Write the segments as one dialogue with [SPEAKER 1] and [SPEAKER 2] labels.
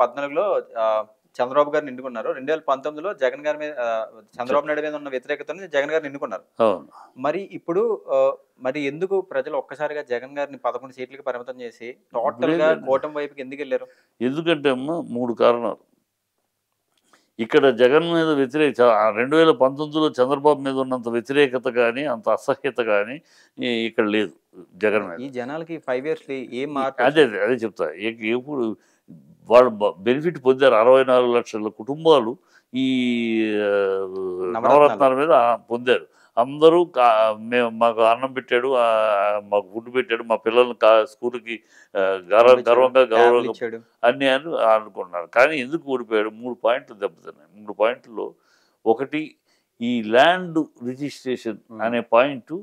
[SPEAKER 1] పద్నాలుగులో చంద్రబాబు గారు నిండుకున్నారు రెండు వేల పంతొమ్మిదిలో జగన్ గారి మీద చంద్రబాబు నాయుడు మీద ఉన్న వ్యతిరేకతను జగన్ గారు నిండుకున్నారు మరి ఇప్పుడు మరి ఎందుకు ప్రజలు ఒక్కసారిగా జగన్ గారిని పదకొండు సీట్లకి పరిమితం చేసి టోటల్ గా కూటమి వైపుకి ఎందుకు వెళ్ళారు ఎందుకంటే అమ్మ మూడు కారణాలు ఇక్కడ జగన్ మీద వ్యతిరేక రెండు వేల పంతొమ్మిదిలో చంద్రబాబు మీద ఉన్నంత వ్యతిరేకత కానీ అంత అసహ్యత కానీ ఇక్కడ లేదు జగన్ మీద ఈ జనాలకి ఫైవ్ ఇయర్స్ ఏ మార్పు అదే అదే చెప్తా ఇప్పుడు వాళ్ళు బెనిఫిట్ పొందారు అరవై నాలుగు లక్షల కుటుంబాలు ఈ నవరత్నాల మీద పొందారు అందరూ మేము మాకు అన్నం పెట్టాడు మాకు ఫుడ్ పెట్టాడు మా పిల్లల్ని స్కూల్కి గర్వంగా గౌరవంగా అన్ని అని అనుకుంటున్నారు కానీ ఎందుకు ఓడిపోయాడు మూడు పాయింట్లు దెబ్బతిన్నాయి మూడు పాయింట్లో ఒకటి ఈ ల్యాండ్ రిజిస్ట్రేషన్ అనే పాయింట్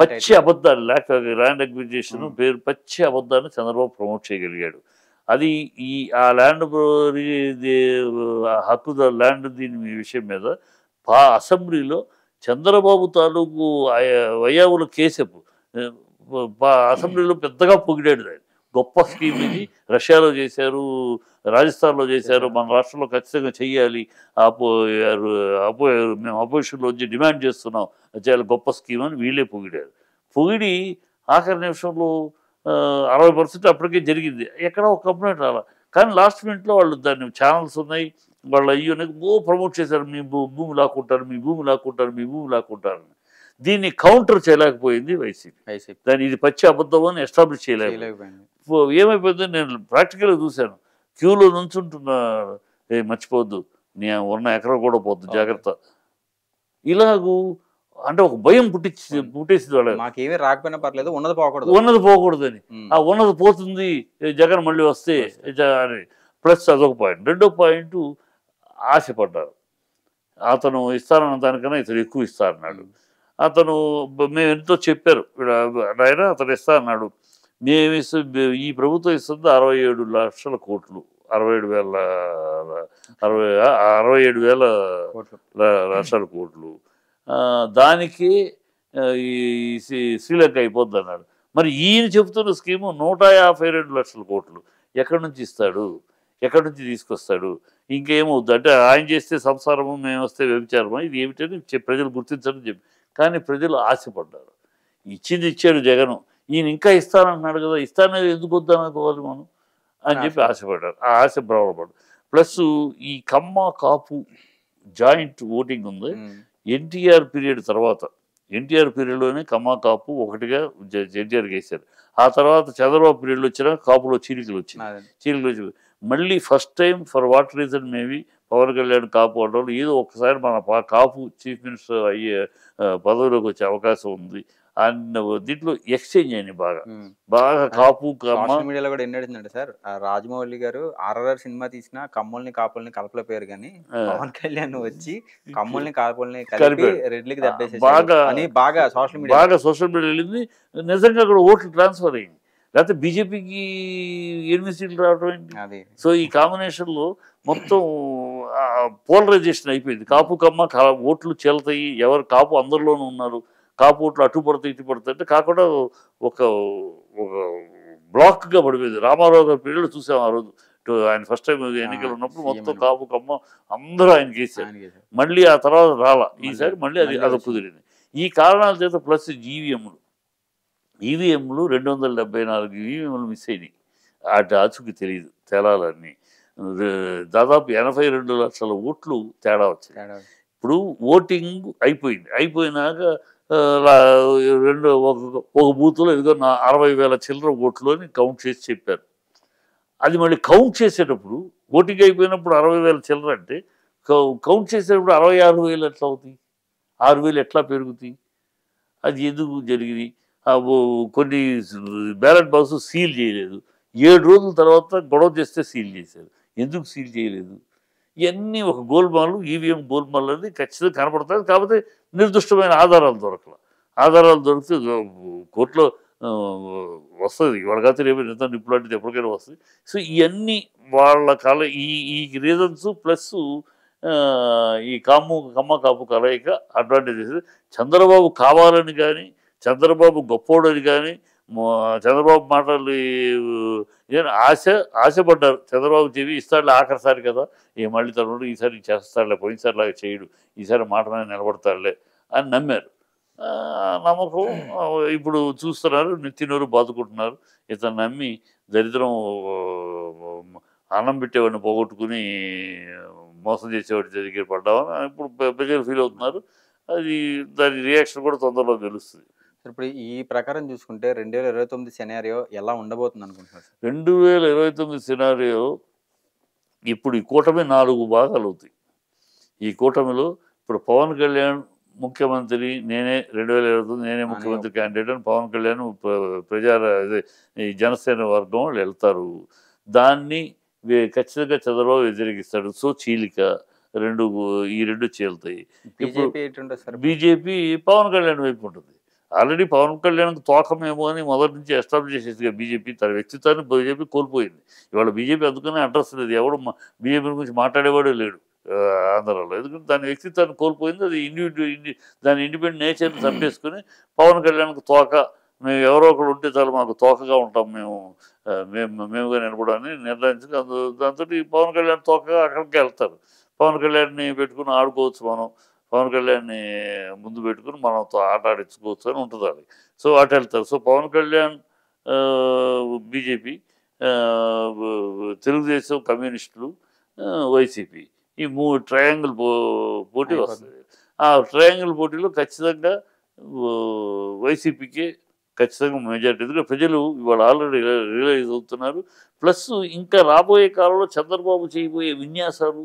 [SPEAKER 1] పచ్చి అబద్ధాలు ల్యాక్ ల్యాండ్ అగ్రిజిస్ట్రేషన్ పేరు పచ్చి అబద్ధాన్ని చంద్రబాబు ప్రమోట్ చేయగలిగాడు అది ఈ ఆ ల్యాండ్ హక్కు ల్యాండ్ దీని విషయం మీద పా అసెంబ్లీలో చంద్రబాబు తాలూకు వయావుల కేసెప్ అసెంబ్లీలో పెద్దగా పొగిడాడు దాన్ని గొప్ప స్కీమ్ ఇది రష్యాలో చేశారు రాజస్థాన్లో చేశారు మన రాష్ట్రంలో ఖచ్చితంగా చేయాలి అపో అపో మేము అపోజిషన్లో వచ్చి డిమాండ్ చేస్తున్నాం చాలా గొప్ప స్కీమ్ అని వీళ్ళే పొగిడారు పొగిడి ఆఖరి నిమిషంలో అరవై పర్సెంట్ అప్పటికే జరిగింది ఎక్కడ ఒక కంప్లైంట్ రావాలి కానీ లాస్ట్ మినిట్లో వాళ్ళు దాన్ని ఛానల్స్ ఉన్నాయి వాళ్ళు అయ్యో బో ప్రమోట్ చేశారు మీ భూమి లాక్కుంటారు మీ భూమి లాక్కుంటారు మీ భూమి లాక్కుంటారు దీన్ని కౌంటర్ చేయలేకపోయింది వైసీపీ దాన్ని ఇది పచ్చి అబద్ధం అని ఎస్టాబ్లిష్ చేయలేకపోయింది ఏమైపోయిందో నేను ప్రాక్టికల్గా చూశాను క్యూలో నుంచుంటున్న మర్చిపోవద్దు నేను ఉన్న ఎకరం కూడా పోద్దు జాగ్రత్త ఇలాగూ అంటే ఒక భయం పుట్టించి పుట్టేసింది వాళ్ళకి మాకేమీ రాకపోయినా పర్లేదు ఉన్నది పోకూడదు ఉన్నది పోకూడదు అని ఆ ఉన్నది పోతుంది జగన్ మళ్ళీ వస్తే అని ప్లస్ అదొక పాయింట్ రెండో పాయింట్ ఆశపడ్డారు అతను ఇస్తారన్న దానికన్నా ఇతను ఎక్కువ ఇస్తారన్నాడు అతను మేము ఎంతో చెప్పారు ఆయన అతను ఇస్తా అన్నాడు మేము ఈ ప్రభుత్వం ఇస్తుంది అరవై ఏడు లక్షల కోట్లు అరవై ఏడు వేల అరవై అరవై ఏడు వేల లక్షల కోట్లు దానికి ఈ శ్రీలంక అయిపోద్ది అన్నాడు మరి ఈయన చెబుతున్న స్కీము నూట యాభై రెండు లక్షల కోట్లు ఎక్కడి నుంచి ఇస్తాడు ఎక్కడి నుంచి తీసుకొస్తాడు ఇంకేమవుద్దు అంటే ఆయన చేస్తే సంసారము మేము వస్తే వ్యభిచారము ఇది ఏమిటని ప్రజలు గుర్తించడం చెప్పి కానీ ప్రజలు ఆశపడ్డారు ఇచ్చింది ఇచ్చాడు జగను ఈయన ఇంకా ఇస్తానంటున్నాడు కదా ఇస్తానే ఎందుకు వద్దనుకోవాలి మనం అని చెప్పి ఆశపడ్డారు ఆ ఆశ భ్రమపడ్డారు ప్లస్ ఈ కమ్మ కాపు జాయింట్ ఓటింగ్ ఉంది ఎన్టీఆర్ పీరియడ్ తర్వాత ఎన్టీఆర్ పీరియడ్లోనే కమ్మా కాపు ఒకటిగా ఎన్టీఆర్ గేశారు ఆ తర్వాత చంద్రబాబు పీరియడ్లో వచ్చిన కాపులో చీలికలు వచ్చినాయి చీలికలు వచ్చి మళ్ళీ first time for what reason maybe Pawan Kalyan Kapu అంటే ఏదో ఒకసారి మన కాపు చీఫ్ మినిస్టర్ అయ్యే పదవిలోకి వచ్చే అవకాశం ఉంది అండ్ దీంట్లో ఎక్స్చేంజ్ అయింది బాగా బాగా కాపు మీడియాలో కూడా ఎన్ని సార్ రాజమౌళి గారు ఆర్ఆర్ఆర్ సినిమా తీసిన కమ్ముల్ని కాపుల్ని కలపల పేరు కానీ పవన్ కళ్యాణ్ వచ్చి కమ్ముల్ని కాపుల్ని కలిపి రెడ్లకి దెబ్బేసి బాగా సోషల్ మీడియా బాగా సోషల్ మీడియా వెళ్ళింది నిజంగా అక్కడ ఓట్లు ట్రాన్స్ఫర్ అయింది లేకపోతే బీజేపీకి ఎనిమిది సీట్లు రావడం ఏంటి సో ఈ కాంబినేషన్లో మొత్తం పోలరైజేషన్ అయిపోయింది కాపు కమ్మ ఓట్లు చెల్తాయి ఎవరు కాపు అందరిలోనూ ఉన్నారు కాపుట్లు అటు పడతా ఇటు పడుతుంటే కాకుండా ఒక ఒక బ్లాక్గా పడిపోయింది రామారావు గారి పీరియడ్ చూసాం ఆ రోజు ఆయన ఫస్ట్ టైం ఎన్నికలు ఉన్నప్పుడు మొత్తం కాపు కమ్మ అందరూ ఆయన చేశారు మళ్ళీ ఆ తర్వాత రాలా ఈసారి మళ్ళీ అది అది కుదిరింది ఈ కారణాల చేత ప్లస్ ఈవీఎంలు ఈవీఎంలు రెండు వందల డెబ్బై నాలుగు ఈవీఎంలు మిస్ అయినాయి అటు ఆచుకు తెలియదు తేలాలన్నీ దాదాపు ఎనభై రెండు లక్షల ఓట్లు తేడా వచ్చాయి ఇప్పుడు ఓటింగ్ అయిపోయింది అయిపోయినాక రెండు ఒక ఒక బూత్లో ఇదిగో నా అరవై వేల చిల్లర ఓట్లు అని కౌంట్ చేసి చెప్పారు అది మళ్ళీ కౌంట్ చేసేటప్పుడు ఓటింగ్ అయిపోయినప్పుడు అరవై వేల చిల్లర అంటే కౌంట్ చేసేటప్పుడు అరవై ఆరు వేలు ఎట్లా అవుతాయి ఆరు వేలు ఎట్లా పెరుగుతాయి అది ఎందుకు జరిగింది కొన్ని బ్యాలెట్ బాక్స్ సీల్ చేయలేదు ఏడు రోజుల తర్వాత గొడవ చేస్తే సీల్ చేశారు ఎందుకు సీల్ చేయలేదు ఇవన్నీ ఒక గోల్మాలు ఈవీఎం e గోల్మాల్ అనేది ఖచ్చితంగా కనపడతాయి కాకపోతే నిర్దిష్టమైన ఆధారాలు దొరకల ఆధారాలు దొరికితే కోర్టులో వస్తుంది ఇవాళ కాదు రేపు నిజాన్ని అంటే ఎప్పటికైనా వస్తుంది సో ఇవన్నీ వాళ్ళ కల ఈ ఈ రీజన్స్ ప్లస్ ఈ కాము కమ్మ కాపు కలయిక అడ్వాంటేజెస్ చంద్రబాబు కావాలని కానీ చంద్రబాబు గొప్పోడని కానీ చంద్రబాబు మాటలు ఆశ ఆశపడ్డారు చంద్రబాబు చెవి ఇస్తాడులే ఆఖరిసారి కదా ఏ మళ్ళీ తను ఈసారి చేస్తాడులే పోయినసారి లాగా చేయడు ఈసారి మాట నిలబడతాడులే అని నమ్మారు నమ్మకం ఇప్పుడు చూస్తున్నారు నెత్తినోరు బాదుకుంటున్నారు ఇతను నమ్మి దరిద్రం అన్నం పెట్టేవాడిని పోగొట్టుకుని మోసం చేసేవాడి దగ్గర పడ్డామని ఇప్పుడు ప్రజలు ఫీల్ అవుతున్నారు అది దాని రియాక్షన్ కూడా తొందరలో తెలుస్తుంది ఇప్పుడు ఈ ప్రకారం చూసుకుంటే రెండు వేల ఇరవై తొమ్మిది సినారియో ఎలా ఉండబోతుంది అనుకుంటున్నారు రెండు వేల ఇరవై తొమ్మిది సినారియో ఇప్పుడు ఈ కూటమి నాలుగు భాగాలు అవుతాయి ఈ కూటమిలో ఇప్పుడు పవన్ కళ్యాణ్ ముఖ్యమంత్రి నేనే రెండు వేల ఇరవై తొమ్మిది నేనే ముఖ్యమంత్రి క్యాండిడేట్ అని పవన్ కళ్యాణ్ ప్రజా ఈ జనసేన వర్గం వాళ్ళు వెళ్తారు దాన్ని ఖచ్చితంగా చంద్రబాబు వ్యతిరేకిస్తాడు సో చీలిక రెండు ఈ రెండు చీలుతాయి ఇప్పుడు బీజేపీ పవన్ కళ్యాణ్ వైపు ఉంటుంది ఆల్రెడీ పవన్ కళ్యాణ్ తోకమేమో అని మొదటి నుంచి ఎస్టాబ్లిష్ చేసేదిగా బీజేపీ తన వ్యక్తిత్వాన్ని బీజేపీ కోల్పోయింది ఇవాళ బీజేపీ అందుకనే అడ్రస్ లేదు ఎవడు బీజేపీ గురించి మాట్లాడేవాడే లేడు ఆంధ్రాలో ఎందుకంటే దాని వ్యక్తిత్వాన్ని కోల్పోయింది అది ఇండివిజువల్ ఇండి దాని ఇండిపెండెంట్ నేచర్ని చంపేసుకుని పవన్ కళ్యాణ్కి తోక మేము ఎవరో ఒకరు ఉంటే చాలు మాకు తోకగా ఉంటాం మేము మేము మేముగా నిలబడని నిర్ణయించుకుని అందు దాంతో పవన్ కళ్యాణ్ తోకగా అక్కడికి వెళ్తారు పవన్ కళ్యాణ్ని పెట్టుకుని ఆడుకోవచ్చు మనం పవన్ కళ్యాణ్ని ముందు పెట్టుకుని మనతో ఆట ఆడించుకోవచ్చు అని ఉంటుంది అది సో ఆట వెళ్తారు సో పవన్ కళ్యాణ్ బీజేపీ తెలుగుదేశం కమ్యూనిస్టులు వైసీపీ ఈ మూడు ట్రయాంగిల్ పోటీ వస్తుంది ఆ ట్రయాంగిల్ పోటీలో ఖచ్చితంగా వైసీపీకి ఖచ్చితంగా మెజార్టీ ఎందుకంటే ప్రజలు ఇవాళ ఆల్రెడీ రియలైజ్ అవుతున్నారు ప్లస్ ఇంకా రాబోయే కాలంలో చంద్రబాబు చేయబోయే విన్యాసాలు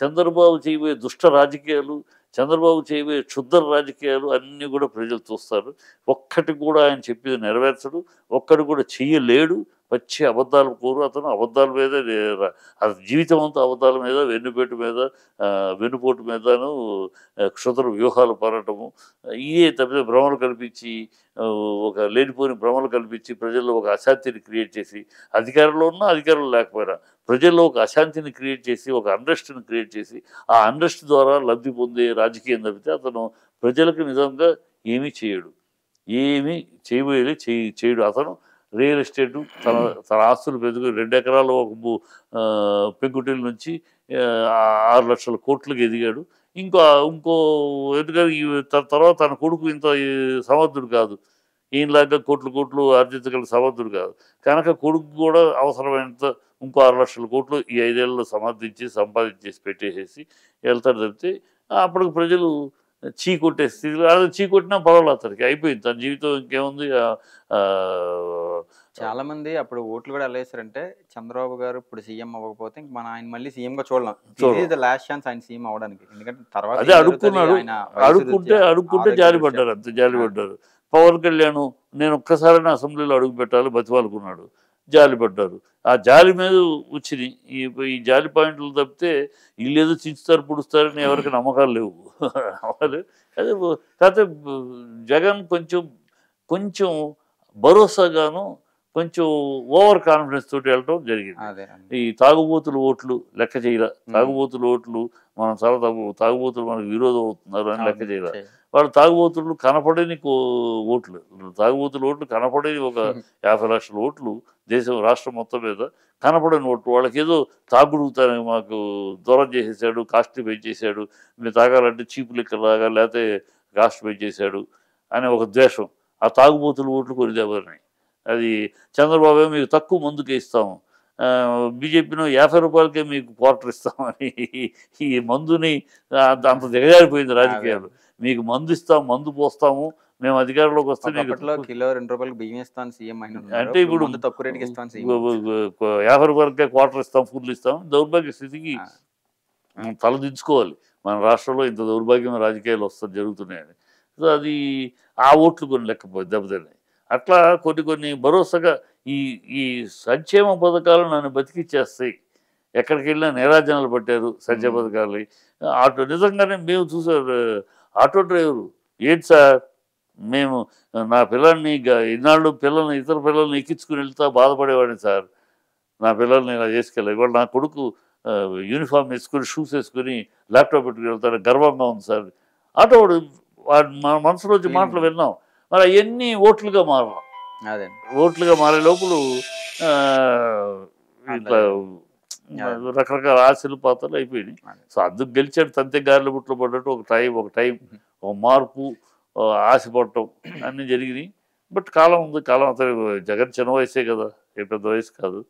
[SPEAKER 1] చంద్రబాబు చేయబోయే దుష్ట రాజకీయాలు చంద్రబాబు చేయబోయే క్షుద్ర రాజకీయాలు అన్నీ కూడా ప్రజలు చూస్తారు ఒక్కటి కూడా ఆయన చెప్పేది నెరవేర్చడు ఒక్కడు కూడా చెయ్యలేడు పచ్చి అబద్ధాలు కోరు అతను అబద్ధాల మీద అతని జీవితం అంతా అబద్ధాల మీద వెన్నుపేటు మీద వెన్నుపోటు మీదను క్షుద్ర వ్యూహాలు పారటము ఇవే తప్పితే భ్రమలు కల్పించి ఒక లేనిపోని భ్రమలు కల్పించి ప్రజల్లో ఒక అశాంతిని క్రియేట్ చేసి అధికారంలో ఉన్నా అధికారంలో లేకపోయినా ప్రజల్లో ఒక అశాంతిని క్రియేట్ చేసి ఒక అండ్రెస్ట్ని క్రియేట్ చేసి ఆ అండ్రెస్ట్ ద్వారా లబ్ధి పొందే రాజకీయం తప్పితే అతను ప్రజలకు నిజంగా ఏమీ చేయడు ఏమీ చేయబోయేది చేయడు అతను రియల్ ఎస్టేటు తన తన ఆస్తులు పెద్దగా రెండు ఎకరాలు ఒక పెంకుటిల్ నుంచి ఆరు లక్షల కోట్లకు ఎదిగాడు ఇంకో ఇంకో ఎందుకంటే తర్వాత తన కొడుకు ఇంత సమర్థుడు కాదు ఈయనలాగా కోట్లు కోట్లు ఆర్జించగల సమర్థుడు కాదు కనుక కొడుకు కూడా అవసరమైనంత ఇంకో ఆరు లక్షల కోట్లు ఈ ఐదేళ్లలో సమర్థించి సంపాదించేసి పెట్టేసేసి వెళ్తారు తప్పితే అప్పటికి ప్రజలు చీ కొట్టే స్థితిలో చీ కొట్టినా పర్వాలేదు అతనికి అయిపోయింది తన జీవితం ఇంకేముంది చాలా మంది అప్పుడు ఓట్లు కూడా ఎలా వేసారంటే చంద్రబాబు గారు ఇప్పుడు సీఎం అవ్వకపోతే ఇంక మన ఆయన మళ్ళీ సీఎం గా చూడలేం లాస్ట్ ఛాన్స్ ఆయన సీఎం అవడానికి ఎందుకంటే తర్వాత అదే అడుక్కున్నాడు అడుక్కుంటే అడుక్కుంటే జాలిపడ్డారు అంతే పడ్డారు పవన్ కళ్యాణ్ నేను ఒక్కసారైనా అసెంబ్లీలో అడుగు పెట్టాలి బతివాలుకున్నాడు జాలి పడ్డారు ఆ జాలి మీద వచ్చినాయి ఈ జాలి పాయింట్లు తప్పితే వీళ్ళు ఏదో చించుతారు పుడుస్తారని ఎవరికి నమ్మకాలు లేవు అదే కాకపోతే జగన్ కొంచెం కొంచెం భరోసాగాను కొంచెం ఓవర్ కాన్ఫిడెన్స్ తోటి వెళ్ళడం జరిగింది ఈ తాగుబోతుల ఓట్లు లెక్క చేయరా తాగుబోతుల ఓట్లు మనం చాలా తగ్గు తాగుబోతులు మనకు విరోధం అవుతున్నారు అని లెక్క చేయరా వాళ్ళు తాగుబోతులు కనపడని ఓట్లు తాగుబోతుల ఓట్లు కనపడని ఒక యాభై లక్షల ఓట్లు దేశం రాష్ట్రం మొత్తం మీద కనపడని ఓట్లు వాళ్ళకి ఏదో తాగుడుగుతారని మాకు దూరం చేసేసాడు కాస్ట్ పెంచేసాడు మీరు తాగాలంటే చీపు లెక్క లాగా లేకపోతే కాస్ట్ పెంచేసాడు అనే ఒక ద్వేషం ఆ తాగుబోతుల ఓట్లు కొన్ని దెబ్బతున్నాయి అది చంద్రబాబు మీకు తక్కువ మందుకే ఇస్తాము బీజేపీను యాభై రూపాయలకే మీకు క్వార్టర్ ఇస్తామని ఈ మందుని అంత దిగజారిపోయింది రాజకీయాలు మీకు మందు ఇస్తాం మందు పోస్తాము మేము అధికారంలోకి వస్తే మీకు కిలో రెండు రూపాయలకి బియ్యం ఇస్తాను సీఎం అంటే ఇప్పుడు తక్కువ రేటుకి ఇస్తాను యాభై రూపాయలకే క్వార్టర్ ఇస్తాం ఫుల్ ఇస్తాం దౌర్భాగ్య స్థితికి తలదించుకోవాలి మన రాష్ట్రంలో ఇంత దౌర్భాగ్యం రాజకీయాలు వస్తా జరుగుతున్నాయని సో అది ఆ ఓట్లు కొన్ని లెక్కపోయి దెబ్బతిన్నాయి అట్లా కొన్ని కొన్ని భరోసాగా ఈ ఈ సంక్షేమ పథకాలు నన్ను బతికిచ్చేస్తాయి ఎక్కడికి వెళ్ళినా నిరాజనాలు పట్టారు సంక్షేమ పథకాలు ఆటో నిజంగానే మేము చూసారు ఆటో డ్రైవరు ఏంటి సార్ మేము నా పిల్లల్ని ఇన్నాళ్ళు పిల్లల్ని ఇతర పిల్లల్ని ఎక్కించుకుని వెళ్తా బాధపడేవాడిని సార్ నా పిల్లల్ని ఇలా చేసుకెళ్ళి ఇవాళ నా కొడుకు యూనిఫామ్ వేసుకొని షూస్ వేసుకొని ల్యాప్టాప్ పెట్టుకుని వెళ్తాడు గర్వంగా ఉంది సార్ ఆటో వాడు మనసు రోజు మాటలు విన్నాం మరి అవన్నీ ఓట్లుగా మారడం ఓట్లుగా మారే లోపల రకరకాల ఆశలు పాత్రలు అయిపోయినాయి సో అందుకు గెలిచాడు తంతే గారెల బుట్లు పడ్డట్టు ఒక టైం ఒక టైం ఒక మార్పు ఆశ పడటం అన్నీ జరిగినాయి బట్ కాలం ఉంది కాలం అతను జగన్ చిన్న వయసే కదా ఏ పెద్ద వయసు కాదు